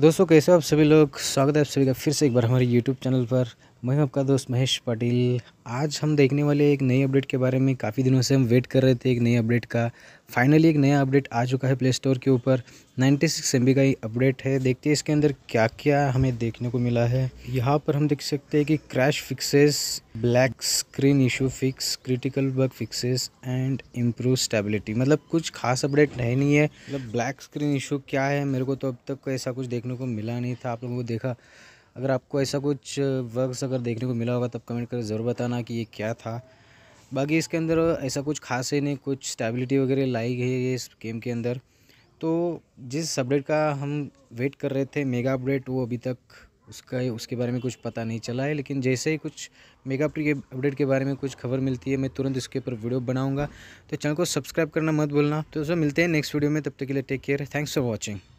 दोस्तों कैसे हो आप सभी लोग स्वागत है आप सभी का फिर से एक बार हमारे यूट्यूब चैनल पर मैं आपका दोस्त महेश पाटिल आज हम देखने वाले एक नई अपडेट के बारे में काफ़ी दिनों से हम वेट कर रहे थे एक नई अपडेट का फाइनली एक नया अपडेट आ चुका है प्ले स्टोर के ऊपर 96 सिक्स का ही अपडेट है देखते हैं इसके अंदर क्या क्या हमें देखने को मिला है यहाँ पर हम देख सकते हैं कि crash fixes black screen issue fix critical bug fixes and improve stability मतलब कुछ खास अपडेट है नहीं है मतलब ब्लैक स्क्रीन इशू क्या है मेरे को तो अब तक ऐसा कुछ देखने को मिला नहीं था आप लोगों को देखा अगर आपको ऐसा कुछ वर्क्स अगर देखने को मिला होगा तब कमेंट कर ज़रूर बताना कि ये क्या था बाकी इसके अंदर ऐसा कुछ खास ही नहीं कुछ स्टेबिलिटी वगैरह लाई गई है ये इस गेम के अंदर तो जिस अपडेट का हम वेट कर रहे थे मेगा अपडेट वो अभी तक उसका उसके बारे में कुछ पता नहीं चला है लेकिन जैसे ही कुछ मेगा अपडेट के अपडेट के बारे में कुछ खबर मिलती है मैं तुरंत इसके ऊपर वीडियो बनाऊंगा तो चैनल को सब्सक्राइब करना मत भूलना तो उसमें मिलते हैं नेक्स्ट वीडियो में तब तक के लिए take care thanks for watching